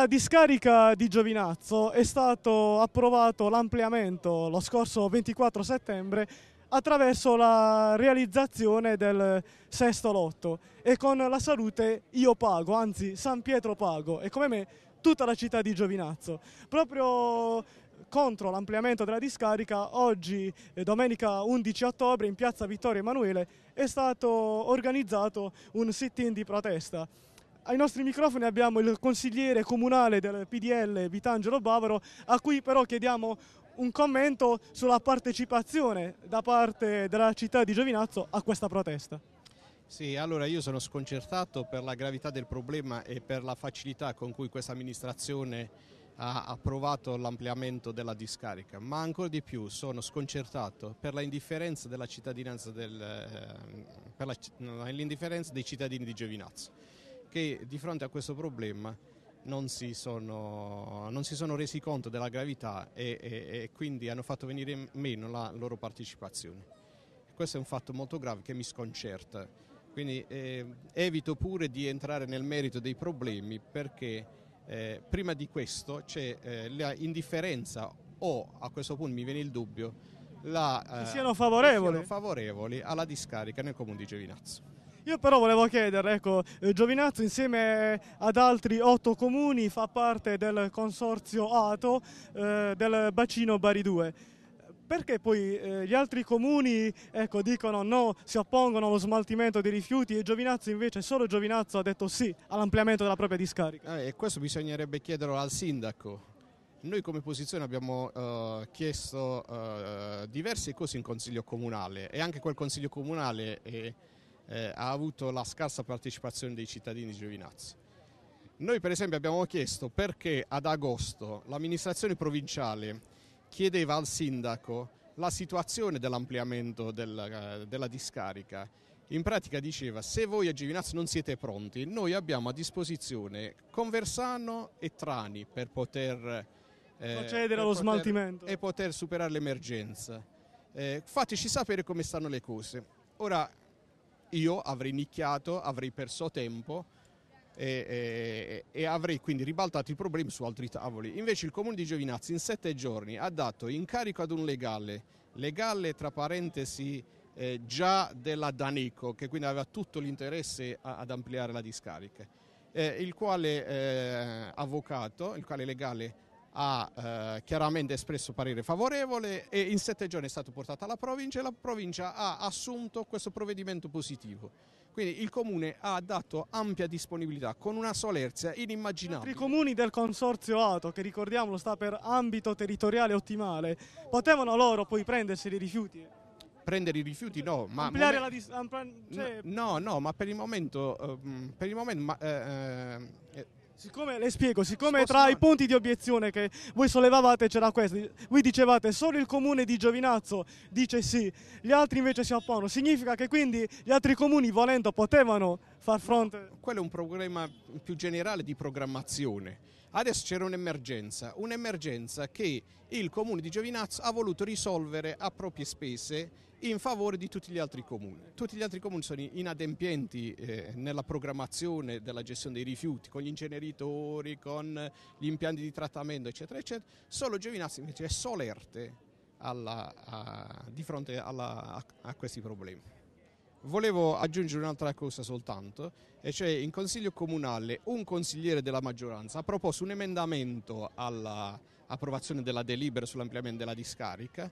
alla discarica di Giovinazzo è stato approvato l'ampliamento lo scorso 24 settembre attraverso la realizzazione del sesto lotto e con la salute io pago, anzi San Pietro pago e come me tutta la città di Giovinazzo. Proprio contro l'ampliamento della discarica, oggi, eh, domenica 11 ottobre, in piazza Vittorio Emanuele, è stato organizzato un sit-in di protesta. Ai nostri microfoni abbiamo il consigliere comunale del PDL Vitangelo Bavaro a cui però chiediamo un commento sulla partecipazione da parte della città di Giovinazzo a questa protesta. Sì, allora io sono sconcertato per la gravità del problema e per la facilità con cui questa amministrazione ha approvato l'ampliamento della discarica, ma ancora di più sono sconcertato per l'indifferenza della cittadinanza del, eh, per la, dei cittadini di Giovinazzo che di fronte a questo problema non si sono, non si sono resi conto della gravità e, e, e quindi hanno fatto venire meno la loro partecipazione. Questo è un fatto molto grave che mi sconcerta, quindi eh, evito pure di entrare nel merito dei problemi perché eh, prima di questo c'è eh, l'indifferenza o a questo punto mi viene il dubbio la, eh, che siano che siano favorevoli alla discarica nel comune di Giovinazzo. Io però volevo chiedere, ecco, eh, Giovinazzo insieme ad altri otto comuni fa parte del consorzio ATO eh, del bacino Bari 2 perché poi eh, gli altri comuni ecco, dicono no, si oppongono allo smaltimento dei rifiuti e Giovinazzo invece, solo Giovinazzo ha detto sì all'ampliamento della propria discarica? Eh, e questo bisognerebbe chiederlo al sindaco. Noi come posizione abbiamo eh, chiesto eh, diverse cose in consiglio comunale e anche quel consiglio comunale... È eh, ha avuto la scarsa partecipazione dei cittadini giovinazzi. Noi per esempio abbiamo chiesto perché ad agosto l'amministrazione provinciale chiedeva al sindaco la situazione dell'ampliamento del, eh, della discarica. In pratica diceva se voi a Giovinazzo non siete pronti, noi abbiamo a disposizione Conversano e Trani per poter eh, allo poter, smaltimento e poter superare l'emergenza. Eh, fateci sapere come stanno le cose. Ora io avrei nicchiato, avrei perso tempo e, e, e, avrei quindi ribaltato i problemi su altri tavoli. Invece il comune di Giovinazzi in sette giorni ha dato incarico ad un legale, legale tra parentesi eh, già della Danico, che quindi aveva tutto l'interesse a, ad ampliare la discarica, eh, il quale eh, avvocato, il quale legale ha eh, chiaramente espresso parere favorevole e in sette giorni è stato portato alla provincia e la provincia ha assunto questo provvedimento positivo. Quindi il comune ha dato ampia disponibilità con una solerzia inimmaginabile. I comuni del consorzio ATO, che ricordiamolo sta per ambito territoriale ottimale, potevano loro poi prendersi i rifiuti? prendere i rifiuti no ma ampliare la dis- cioè... no no ma per il momento, ehm, per il momento ma, eh, eh Siccome, le spiego, siccome tra i punti di obiezione che voi sollevavate c'era questo, voi dicevate solo il comune di Giovinazzo dice sì, gli altri invece si oppongono, significa che quindi gli altri comuni volendo potevano far fronte? No, quello è un problema più generale di programmazione. Adesso c'era un'emergenza, un'emergenza che il comune di Giovinazzo ha voluto risolvere a proprie spese in favore di tutti gli altri comuni. Tutti gli altri comuni sono inadempienti eh, nella programmazione della gestione dei rifiuti, con gli inceneritori, con gli impianti di trattamento, eccetera, eccetera. Solo Giovinazzi invece è solerte alla, a, di fronte alla, a, a questi problemi. Volevo aggiungere un'altra cosa soltanto, e cioè in Consiglio Comunale un consigliere della maggioranza ha proposto un emendamento all'approvazione della delibera sull'ampliamento della discarica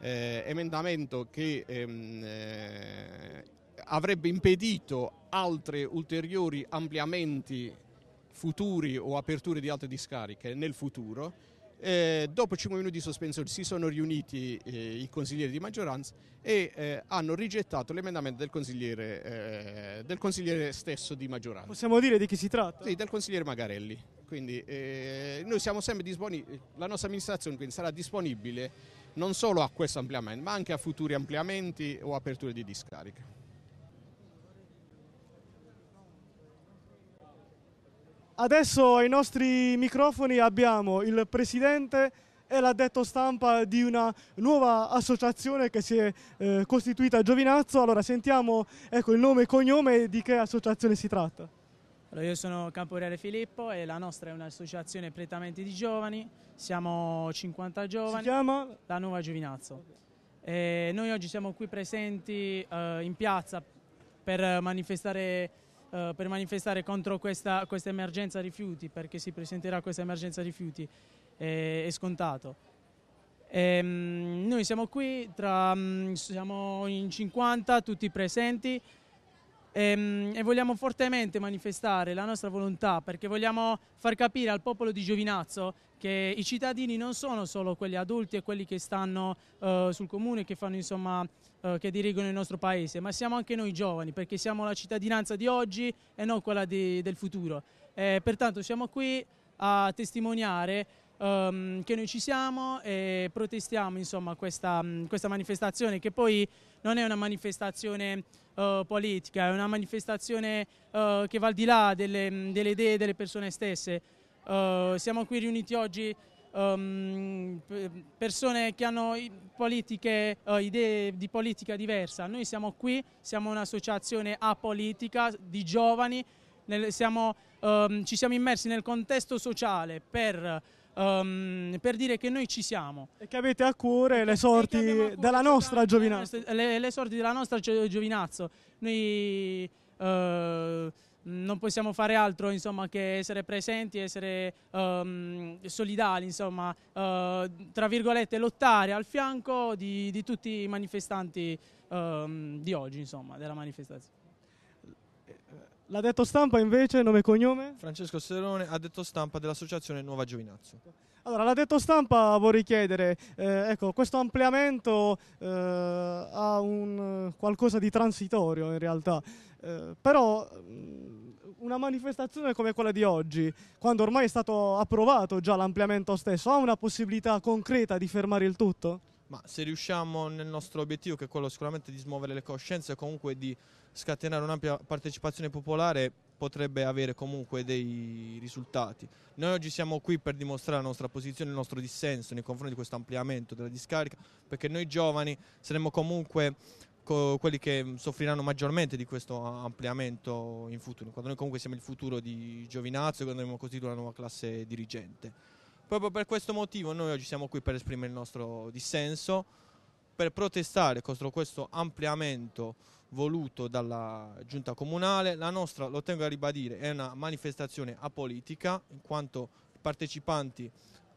eh, emendamento che ehm, eh, avrebbe impedito altri ulteriori ampliamenti futuri o aperture di altre discariche nel futuro. Eh, dopo 5 minuti di sospensione si sono riuniti eh, i consiglieri di maggioranza e eh, hanno rigettato l'emendamento del consigliere, eh, del consigliere stesso di maggioranza. Possiamo dire di chi si tratta? Sì, del consigliere Magarelli. Quindi eh, noi siamo sempre disponibili, la nostra amministrazione sarà disponibile non solo a questo ampliamento ma anche a futuri ampliamenti o aperture di discariche. Adesso ai nostri microfoni abbiamo il presidente e l'addetto stampa di una nuova associazione che si è eh, costituita a Giovinazzo. Allora sentiamo ecco, il nome e cognome di che associazione si tratta. Allora, io sono Camporeale Filippo e la nostra è un'associazione prettamente di giovani, siamo 50 giovani. Si chiama? La Nuova Giovinazzo. Okay. noi oggi siamo qui presenti eh, in piazza per manifestare, eh, per manifestare contro questa, questa, emergenza rifiuti, perché si presenterà questa emergenza rifiuti, eh, è scontato. E, ehm, mh, noi siamo qui, tra, mh, mm, siamo in 50 tutti presenti, e, ehm, e vogliamo fortemente manifestare la nostra volontà perché vogliamo far capire al popolo di Giovinazzo che i cittadini non sono solo quelli adulti e quelli che stanno uh, sul comune, che, fanno, insomma, uh, che dirigono il nostro paese, ma siamo anche noi giovani perché siamo la cittadinanza di oggi e non quella di, del futuro. E, pertanto siamo qui a testimoniare um, che noi ci siamo e protestiamo insomma, questa, questa manifestazione che poi non è una manifestazione uh, politica, è una manifestazione uh, che va al di là delle, delle idee delle persone stesse. Uh, siamo qui riuniti oggi um, persone che hanno politiche, idee di politica diversa. Noi siamo qui, siamo un'associazione apolitica di giovani, nel, siamo, um, ci siamo immersi nel contesto sociale per um, per dire che noi ci siamo. E che avete a cuore le sorti cuore della nostra giovinazza. Le, le, sorti della nostra giovinazza. Noi uh, non possiamo fare altro insomma, che essere presenti, essere um, solidali, insomma, uh, tra virgolette lottare al fianco di, di tutti i manifestanti um, di oggi, insomma, della manifestazione. L'ha detto stampa invece, nome e cognome? Francesco Serone, ha detto stampa dell'associazione Nuova Giovinazzo. Allora, l'ha detto stampa, vorrei chiedere, eh, ecco, questo ampliamento eh, ha un qualcosa di transitorio in realtà, eh, però mm, una manifestazione come quella di oggi, quando ormai è stato approvato già l'ampliamento stesso, ha una possibilità concreta di fermare il tutto? ma se riusciamo nel nostro obiettivo, che è quello sicuramente di smuovere le coscienze e comunque di scatenare un'ampia partecipazione popolare, potrebbe avere comunque dei risultati. Noi oggi siamo qui per dimostrare la nostra posizione, il nostro dissenso nei confronti di questo ampliamento della discarica, perché noi giovani saremo comunque quelli che soffriranno maggiormente di questo ampliamento in futuro, quando noi comunque siamo il futuro di Giovinazzo e quando andremo a costituire una nuova classe dirigente. Proprio per questo motivo noi oggi siamo qui per esprimere il nostro dissenso, per protestare contro questo ampliamento voluto dalla giunta comunale. La nostra, lo tengo a ribadire, è una manifestazione apolitica, in quanto i partecipanti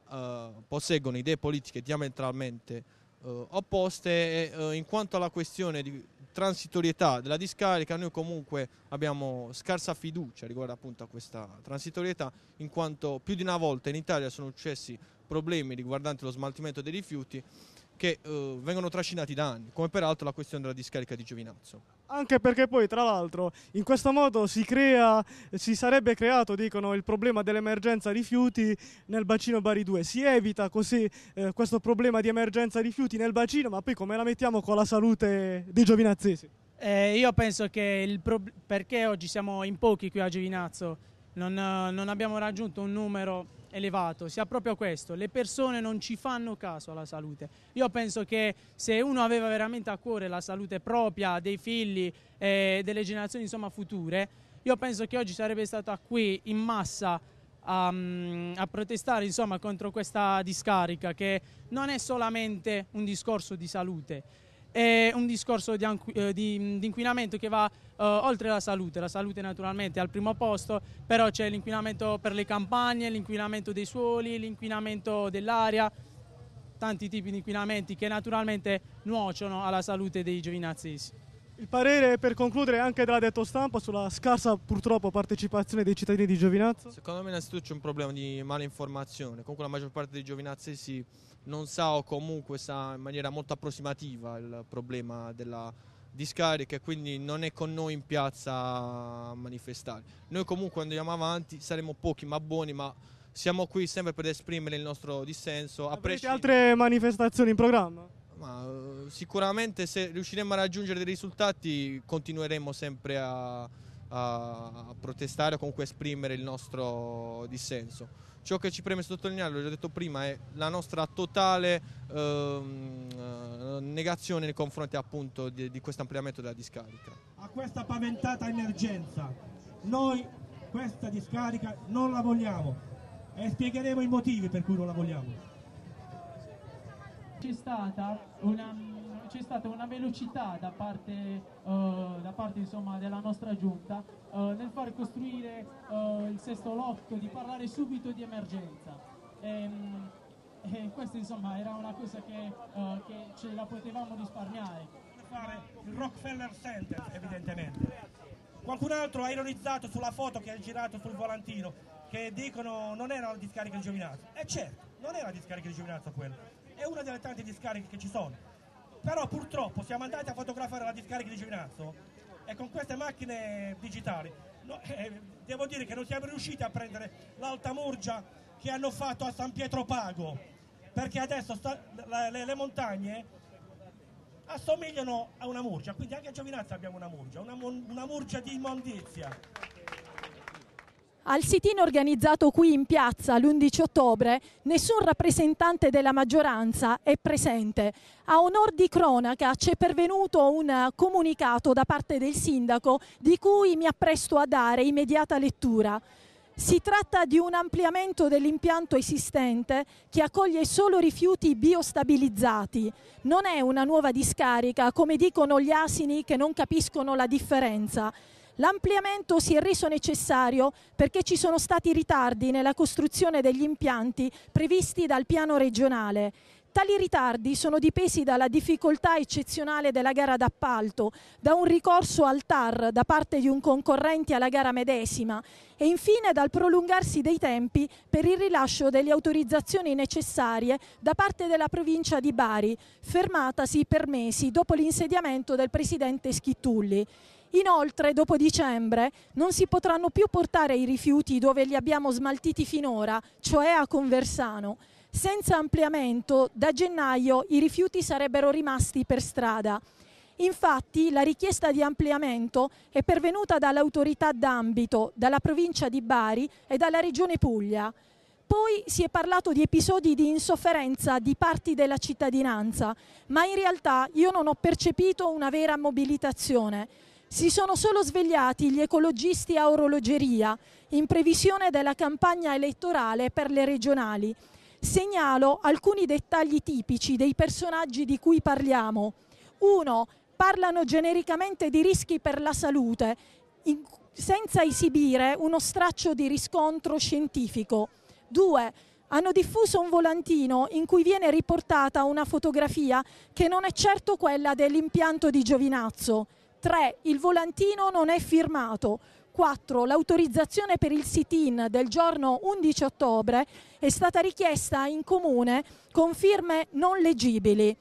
eh, posseggono idee politiche diametralmente eh, opposte e eh, in quanto alla questione di transitorietà della discarica, noi comunque abbiamo scarsa fiducia riguardo appunto a questa transitorietà, in quanto più di una volta in Italia sono successi problemi riguardanti lo smaltimento dei rifiuti che eh, vengono trascinati da anni, come peraltro la questione della discarica di Giovinazzo. Anche perché poi, tra l'altro, in questo modo si, crea, si sarebbe creato, dicono, il problema dell'emergenza rifiuti nel bacino Bari 2. Si evita così eh, questo problema di emergenza rifiuti nel bacino, ma poi come la mettiamo con la salute dei giovinazzesi? Eh, io penso che il perché oggi siamo in pochi qui a Giovinazzo, non, non abbiamo raggiunto un numero elevato sia proprio questo, le persone non ci fanno caso alla salute. Io penso che se uno aveva veramente a cuore la salute propria dei figli e eh, delle generazioni insomma, future, io penso che oggi sarebbe stata qui in massa a, mm, a protestare insomma, contro questa discarica che non è solamente un discorso di salute, è un discorso di, eh, di, mm, di inquinamento che va eh, oltre alla salute, la salute naturalmente è al primo posto, però c'è l'inquinamento per le campagne, l'inquinamento dei suoli, l'inquinamento dell'aria, tanti tipi di inquinamenti che naturalmente nuociono alla salute dei giovinazzesi. Il parere per concludere anche della detto stampa sulla scarsa purtroppo partecipazione dei cittadini di Giovinazzo? Secondo me innanzitutto c'è un problema di malinformazione, comunque la maggior parte dei giovinazzesi non sa o comunque sa in maniera molto approssimativa il problema della discariche, quindi non è con noi in piazza a manifestare. Noi comunque andiamo avanti saremo pochi ma buoni, ma siamo qui sempre per esprimere il nostro dissenso. Avrete prescind- altre manifestazioni in programma? Ma, eh, sicuramente se riusciremo a raggiungere dei risultati continueremo sempre a, a protestare o comunque esprimere il nostro dissenso. Ciò che ci preme sottolineare, l'ho già detto prima, è la nostra totale ehm, negazione nei confronti appunto di, di questo ampliamento della discarica. A questa paventata emergenza noi questa discarica non la vogliamo e spiegheremo i motivi per cui non la vogliamo. C'è stata una, stata una velocità da parte, uh, da parte insomma, della nostra giunta uh, nel far costruire uh, il sesto lotto, di parlare subito di emergenza. Ehm, questa insomma era una cosa che, uh, che ce la potevamo risparmiare. Fare il Rockefeller Center evidentemente. Qualcun altro ha ironizzato sulla foto che ha girato sul volantino che dicono non era la discarica di Giovinazzo. E eh, certo, non era la discarica di Giovinazzo quella, è una delle tante discariche che ci sono. Però purtroppo siamo andati a fotografare la discarica di Giovinazzo e con queste macchine digitali no, eh, devo dire che non siamo riusciti a prendere l'alta murgia che hanno fatto a San Pietro Pago perché adesso sta, le, le, montagne assomigliano a una murcia, quindi anche a Giovinazza abbiamo una murcia, una, una murcia di immondizia. Al sitino organizzato qui in piazza l'11 ottobre nessun rappresentante della maggioranza è presente. A onor di cronaca ci è pervenuto un comunicato da parte del sindaco di cui mi appresto a dare immediata lettura. Si tratta di un ampliamento dell'impianto esistente che accoglie solo rifiuti biostabilizzati. Non è una nuova discarica, come dicono gli asini che non capiscono la differenza. L'ampliamento si è reso necessario perché ci sono stati ritardi nella costruzione degli impianti previsti dal piano regionale Tali ritardi sono dipesi dalla difficoltà eccezionale della gara d'appalto, da un ricorso al TAR da parte di un concorrente alla gara medesima e infine dal prolungarsi dei tempi per il rilascio delle autorizzazioni necessarie da parte della provincia di Bari, fermatasi per mesi dopo l'insediamento del presidente Schittulli. Inoltre, dopo dicembre, non si potranno più portare i rifiuti dove li abbiamo smaltiti finora, cioè a Conversano. Senza ampliamento, da gennaio i rifiuti sarebbero rimasti per strada. Infatti la richiesta di ampliamento è pervenuta dall'autorità d'ambito, dalla provincia di Bari e dalla regione Puglia. Poi si è parlato di episodi di insofferenza di parti della cittadinanza, ma in realtà io non ho percepito una vera mobilitazione. Si sono solo svegliati gli ecologisti a orologeria in previsione della campagna elettorale per le regionali segnalo alcuni dettagli tipici dei personaggi di cui parliamo. Uno, parlano genericamente di rischi per la salute, in, senza esibire uno straccio di riscontro scientifico. Due, hanno diffuso un volantino in cui viene riportata una fotografia che non è certo quella dell'impianto di Giovinazzo. 3. Il volantino non è firmato. 4 l'autorizzazione per il sit-in del giorno 11 ottobre è stata richiesta in comune con firme non leggibili.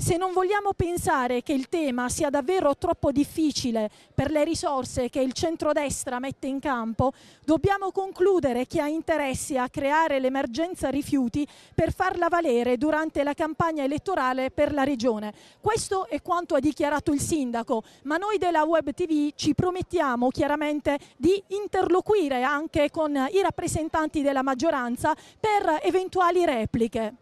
Se non vogliamo pensare che il tema sia davvero troppo difficile per le risorse che il centrodestra mette in campo, dobbiamo concludere chi ha interessi a creare l'emergenza rifiuti per farla valere durante la campagna elettorale per la regione. Questo è quanto ha dichiarato il sindaco, ma noi della Web TV ci promettiamo chiaramente di interloquire anche con i rappresentanti della maggioranza per eventuali repliche.